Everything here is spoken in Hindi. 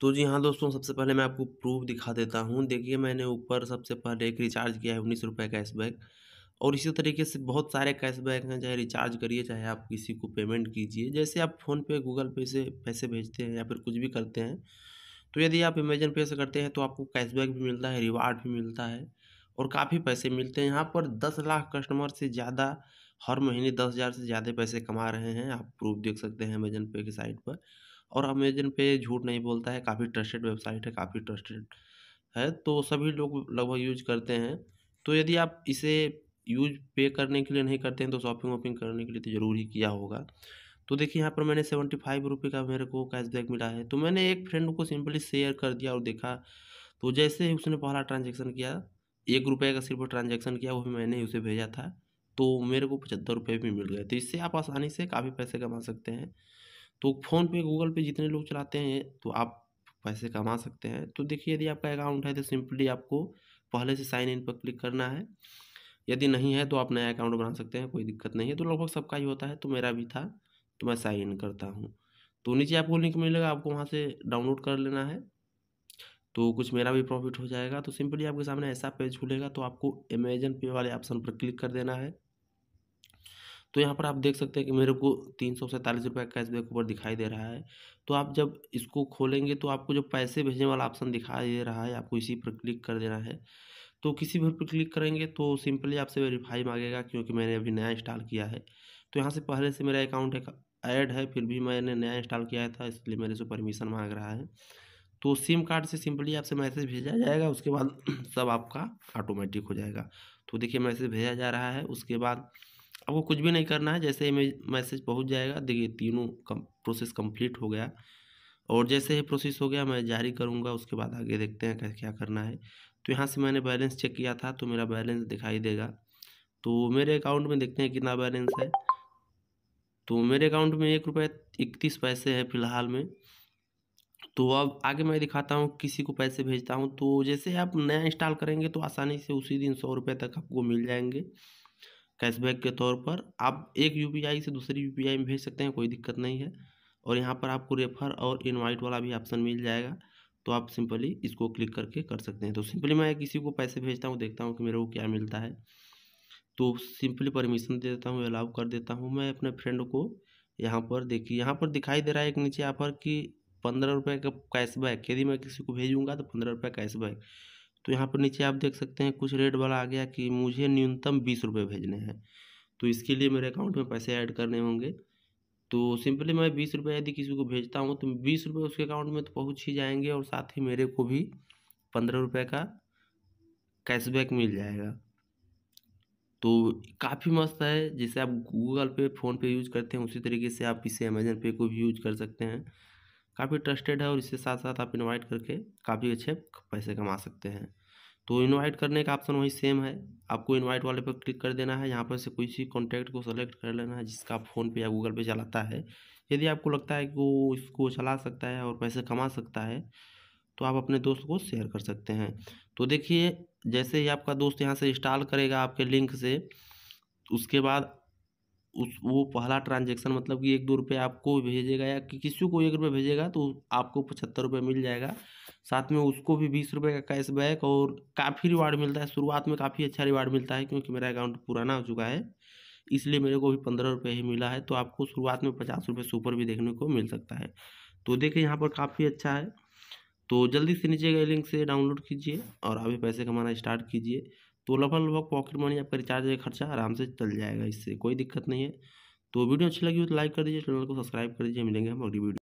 तो जी हाँ दोस्तों सबसे पहले मैं आपको प्रूफ दिखा देता हूँ देखिए मैंने ऊपर सबसे पहले एक रिचार्ज किया है उन्नीस रुपये कैशबैक और इसी तरीके से बहुत सारे कैशबैक हैं चाहे रिचार्ज करिए चाहे आप किसी को पेमेंट कीजिए जैसे आप फ़ोनपे गूगल पे से पैसे भेजते हैं या फिर कुछ भी करते हैं तो यदि आप अमेजन पे से करते हैं तो आपको कैशबैक भी मिलता है रिवार्ड भी मिलता है और काफ़ी पैसे मिलते हैं यहाँ पर दस लाख कस्टमर से ज़्यादा हर महीने दस हज़ार से ज़्यादा पैसे कमा रहे हैं आप प्रूफ देख सकते हैं अमेजन पे की साइट पर और अमेजन पे झूठ नहीं बोलता है काफ़ी ट्रस्टेड वेबसाइट है काफ़ी ट्रस्टेड है तो सभी लोग लगभग यूज करते हैं तो यदि आप इसे यूज पे करने के लिए नहीं करते हैं तो शॉपिंग वॉपिंग करने के लिए तो ज़रूर ही किया होगा तो देखिए यहाँ पर मैंने सेवेंटी फाइव रुपये का मेरे को कैशबैक मिला है तो मैंने एक फ्रेंड को सिंपली शेयर कर दिया और देखा तो जैसे ही उसने पहला ट्रांजेक्शन किया एक रुपये का सिर्फ ट्रांजेक्शन किया वो भी मैंने उसे भेजा था तो मेरे को पचहत्तर रुपये भी मिल गए तो इससे आप आसानी से काफ़ी पैसे कमा सकते हैं तो फ़ोनपे गूगल पे जितने लोग चलाते हैं तो आप पैसे कमा सकते हैं तो देखिए यदि आपका अकाउंट है तो सिंपली आपको पहले से साइन इन पर क्लिक करना है यदि नहीं है तो आप नया अकाउंट बना सकते हैं कोई दिक्कत नहीं है तो लगभग सबका ही होता है तो मेरा भी था तो मैं साइन इन करता हूँ तो नीचे आपको लिंक मिलेगा आपको वहाँ से डाउनलोड कर लेना है तो कुछ मेरा भी प्रॉफिट हो जाएगा तो सिंपली आपके सामने ऐसा पेज खुलेगा तो आपको अमेजन पे वाले ऑप्शन पर क्लिक कर देना है तो यहाँ पर आप देख सकते हैं कि मेरे को तीन सौ सैंतालीस रुपये का कैशबैक ऊपर दिखाई दे रहा है तो आप जब इसको खोलेंगे तो आपको जो पैसे भेजने वाला ऑप्शन दिखाई दे रहा है आपको इसी पर क्लिक कर देना है तो किसी भी पर क्लिक करेंगे तो सिंपली आपसे वेरीफाई मांगेगा क्योंकि मैंने अभी नया इंस्टॉल किया है तो यहाँ से पहले से मेरा अकाउंट एक ऐड है फिर भी मैंने नया इंस्टॉल किया था इसलिए मेरे से परमिशन मांग रहा है तो सिम कार्ड से सिंपली आपसे मैसेज भेजा जाएगा उसके बाद सब आपका ऑटोमेटिक हो जाएगा तो देखिए मैसेज भेजा जा रहा है उसके बाद आपको कुछ भी नहीं करना है जैसे ही मैसेज पहुंच जाएगा देखिए तीनों कम, प्रोसेस कंप्लीट हो गया और जैसे ही प्रोसेस हो गया मैं जारी करूँगा उसके बाद आगे देखते हैं क्या क्या करना है तो यहाँ से मैंने बैलेंस चेक किया था तो मेरा बैलेंस दिखाई देगा तो मेरे अकाउंट में देखते हैं कितना बैलेंस है तो मेरे अकाउंट में एक रुपये इकतीस पैसे है फिलहाल में तो अब आगे मैं दिखाता हूँ किसी को पैसे भेजता हूँ तो जैसे आप नया इंस्टॉल करेंगे तो आसानी से उसी दिन सौ रुपये तक आपको मिल जाएंगे कैशबैक के तौर पर आप एक यू से दूसरी यू में भेज सकते हैं कोई दिक्कत नहीं है और यहाँ पर आपको रेफर और इनवाइट वाला भी ऑप्शन मिल जाएगा तो आप सिंपली इसको क्लिक करके कर सकते हैं तो सिंपली मैं किसी को पैसे भेजता हूँ देखता हूँ कि मेरे को क्या मिलता है तो सिंपली परमिशन दे देता हूँ अलाउ कर देता हूँ मैं अपने फ्रेंड को यहाँ पर देखिए यहाँ पर दिखाई दे रहा है एक नीचे यहाँ पर कि पंद्रह रुपये का कैशबैक यदि मैं किसी को भेजूँगा तो पंद्रह रुपये कैशबैक तो यहाँ पर नीचे आप देख सकते हैं कुछ रेट वाला आ गया कि मुझे न्यूनतम बीस रुपये भेजने हैं तो इसके लिए मेरे अकाउंट में पैसे ऐड करने होंगे तो सिंपली मैं बीस रुपये यदि किसी को भेजता हूँ तो बीस रुपये उसके अकाउंट में तो पहुँच ही जाएंगे और साथ ही मेरे को भी पंद्रह रुपये का कैशबैक मिल जाएगा तो काफ़ी मस्त है जैसे आप गूगल पे फ़ोनपे यूज करते हैं उसी तरीके से आप इसे अमेजन पे को भी यूज कर सकते हैं काफ़ी ट्रस्टेड है और इसके साथ साथ आप इन्वाइट करके काफ़ी अच्छे पैसे कमा सकते हैं तो इन्वाइट करने का ऑप्शन वही सेम है आपको इन्वाइट वाले पर क्लिक कर देना है यहाँ पर से कोई सी कॉन्टैक्ट को सेलेक्ट कर लेना है जिसका आप फ़ोनपे या गूगल पे चलाता है यदि आपको लगता है कि वो इसको चला सकता है और पैसे कमा सकता है तो आप अपने दोस्त को शेयर कर सकते हैं तो देखिए जैसे ही आपका दोस्त यहाँ से इंस्टॉल करेगा आपके लिंक से उसके बाद उस वो पहला ट्रांजेक्शन मतलब कि एक दो रुपये आपको भेजेगा या कि किसी को एक रुपये भेजेगा तो आपको पचहत्तर रुपये मिल जाएगा साथ में उसको भी बीस रुपये का कैशबैक और काफ़ी रिवार्ड मिलता है शुरुआत में काफ़ी अच्छा रिवार्ड मिलता है क्योंकि मेरा अकाउंट पुराना हो चुका है इसलिए मेरे को भी पंद्रह रुपये ही मिला है तो आपको शुरुआत में पचास रुपये सुपर भी देखने को मिल सकता है तो देखिए यहाँ पर काफ़ी अच्छा है तो जल्दी से नीचे गए लिंक से डाउनलोड कीजिए और अभी पैसे कमाना स्टार्ट कीजिए तो लगभग लगभग पॉकेट मनी आपका रिचार्ज का खर्चा आराम से चल जाएगा इससे कोई दिक्कत नहीं है तो वीडियो अच्छी लगी हो तो लाइक कर दीजिए चैनल को सब्सक्राइब कर दीजिए मिलेंगे हम अगली वीडियो